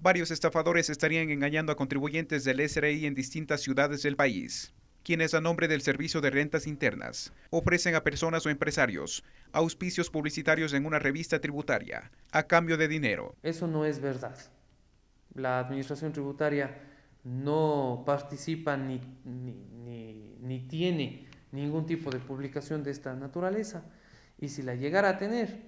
Varios estafadores estarían engañando a contribuyentes del SRI en distintas ciudades del país, quienes a nombre del Servicio de Rentas Internas ofrecen a personas o empresarios auspicios publicitarios en una revista tributaria a cambio de dinero. Eso no es verdad. La Administración Tributaria no participa ni, ni tiene ningún tipo de publicación de esta naturaleza. Y si la llegara a tener,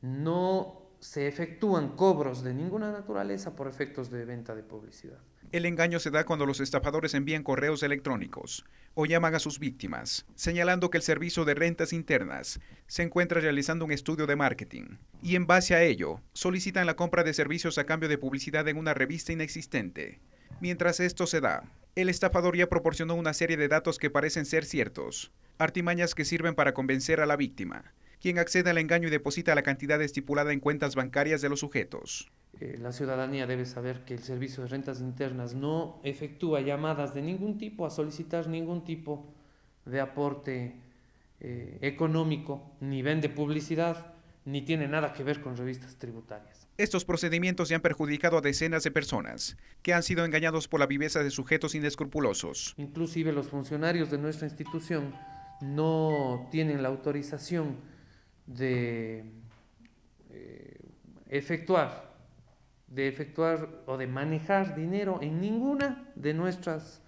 no se efectúan cobros de ninguna naturaleza por efectos de venta de publicidad. El engaño se da cuando los estafadores envían correos electrónicos o llaman a sus víctimas, señalando que el Servicio de Rentas Internas se encuentra realizando un estudio de marketing y en base a ello solicitan la compra de servicios a cambio de publicidad en una revista inexistente. Mientras esto se da, el estafador ya proporcionó una serie de datos que parecen ser ciertos, artimañas que sirven para convencer a la víctima, quien accede al engaño y deposita la cantidad estipulada en cuentas bancarias de los sujetos. Eh, la ciudadanía debe saber que el Servicio de Rentas Internas no efectúa llamadas de ningún tipo a solicitar ningún tipo de aporte eh, económico, ni vende publicidad, ni tiene nada que ver con revistas tributarias. Estos procedimientos ya han perjudicado a decenas de personas que han sido engañados por la viveza de sujetos inescrupulosos. Inclusive los funcionarios de nuestra institución no tienen la autorización de eh, efectuar, de efectuar o de manejar dinero en ninguna de nuestras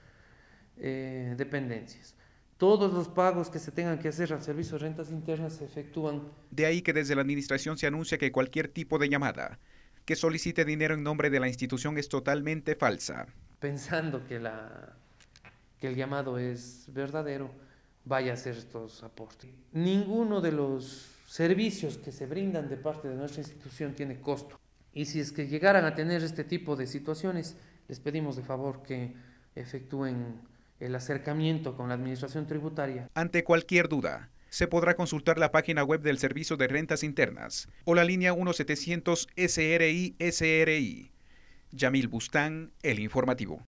eh, dependencias. Todos los pagos que se tengan que hacer al servicio de rentas internas se efectúan. De ahí que desde la administración se anuncia que cualquier tipo de llamada que solicite dinero en nombre de la institución es totalmente falsa. Pensando que, la, que el llamado es verdadero, vaya a hacer estos aportes. Ninguno de los servicios que se brindan de parte de nuestra institución tiene costo. Y si es que llegaran a tener este tipo de situaciones, les pedimos de favor que efectúen el acercamiento con la Administración Tributaria. Ante cualquier duda, se podrá consultar la página web del Servicio de Rentas Internas o la línea 1700 SRI SRI. Yamil Bustán, El Informativo.